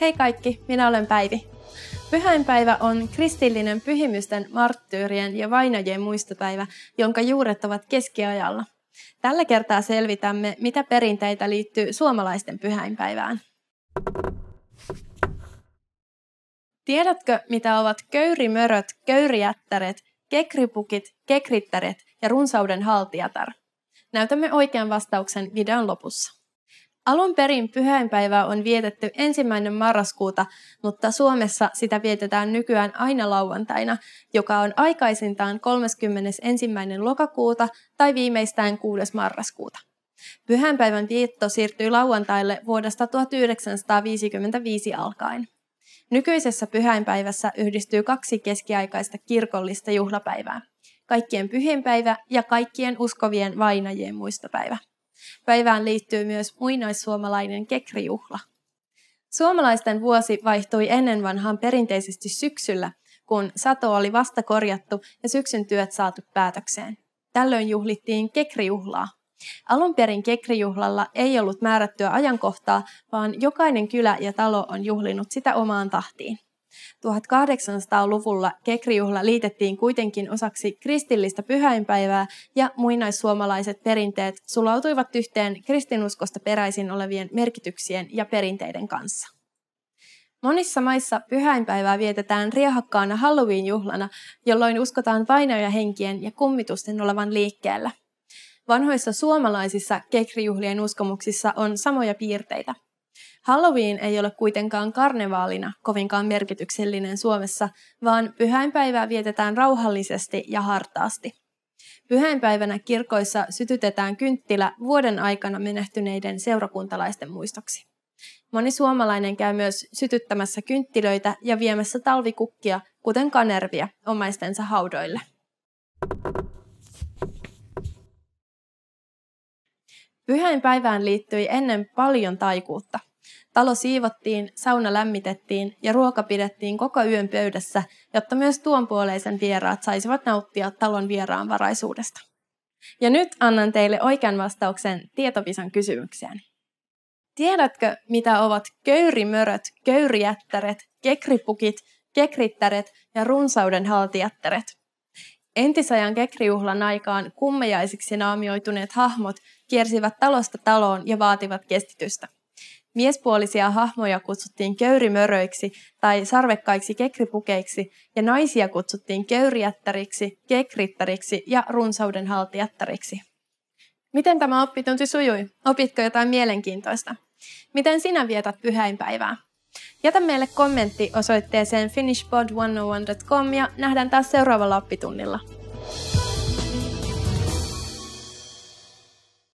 Hei kaikki, minä olen Päivi. Pyhäinpäivä on kristillinen pyhimysten, marttyyrien ja vainajien muistopäivä, jonka juuret ovat keskiajalla. Tällä kertaa selvitämme, mitä perinteitä liittyy suomalaisten pyhäinpäivään. Tiedätkö, mitä ovat köyrimöröt, köyrijättäret, kekripukit, kekrittäret ja runsauden haltijatar? Näytämme oikean vastauksen videon lopussa. Alun perin pyhäinpäivää on vietetty ensimmäinen marraskuuta, mutta Suomessa sitä vietetään nykyään aina lauantaina, joka on aikaisintaan 31. lokakuuta tai viimeistään 6. marraskuuta. Pyhänpäivän vietto siirtyi lauantaille vuodesta 1955 alkaen. Nykyisessä pyhäinpäivässä yhdistyy kaksi keskiaikaista kirkollista juhlapäivää. Kaikkien pyhinpäivä ja kaikkien uskovien vainajien muistopäivä. Päivään liittyy myös muinaissuomalainen kekrijuhla. Suomalaisten vuosi vaihtui ennen vanhaan perinteisesti syksyllä, kun sato oli vasta korjattu ja syksyn työt saatu päätökseen. Tällöin juhlittiin kekrijuhlaa. Alun perin kekrijuhlalla ei ollut määrättyä ajankohtaa, vaan jokainen kylä ja talo on juhlinut sitä omaan tahtiin. 1800-luvulla kekrijuhla liitettiin kuitenkin osaksi kristillistä pyhäinpäivää ja muinaissuomalaiset perinteet sulautuivat yhteen kristinuskosta peräisin olevien merkityksien ja perinteiden kanssa. Monissa maissa pyhäinpäivää vietetään riehakkaana Halloween-juhlana, jolloin uskotaan vainoja henkien ja kummitusten olevan liikkeellä. Vanhoissa suomalaisissa kekrijuhlien uskomuksissa on samoja piirteitä – Halloween ei ole kuitenkaan karnevaalina kovinkaan merkityksellinen Suomessa, vaan pyhäinpäivää vietetään rauhallisesti ja hartaasti. Pyhäinpäivänä kirkoissa sytytetään kynttilä vuoden aikana menehtyneiden seurakuntalaisten muistoksi. Moni suomalainen käy myös sytyttämässä kynttilöitä ja viemässä talvikukkia, kuten kanervia, omaistensa haudoille. Pyhäinpäivään liittyi ennen paljon taikuutta. Talo siivottiin, sauna lämmitettiin ja ruoka pidettiin koko yön pöydässä, jotta myös tuonpuoleisen vieraat saisivat nauttia talon vieraanvaraisuudesta. Ja nyt annan teille oikean vastauksen tietovisan kysymykseen. Tiedätkö, mitä ovat köyrimöröt, köyrijättäret, kekripukit, kekrittäret ja runsaudenhaltijättäret? Entisajan kekrijuhlan aikaan kummejaisiksi naamioituneet hahmot kiersivät talosta taloon ja vaativat kestitystä. Miespuolisia hahmoja kutsuttiin köyrimöröiksi tai sarvekkaiksi kekripukeiksi ja naisia kutsuttiin köyriättäriksi, kekrittäriksi ja runsaudenhaltijattariksi. Miten tämä oppitunti sujui? Opitko jotain mielenkiintoista? Miten sinä vietät pyhäinpäivää? Jätä meille kommentti osoitteeseen finishpod101.com ja nähdään taas seuraavalla oppitunnilla.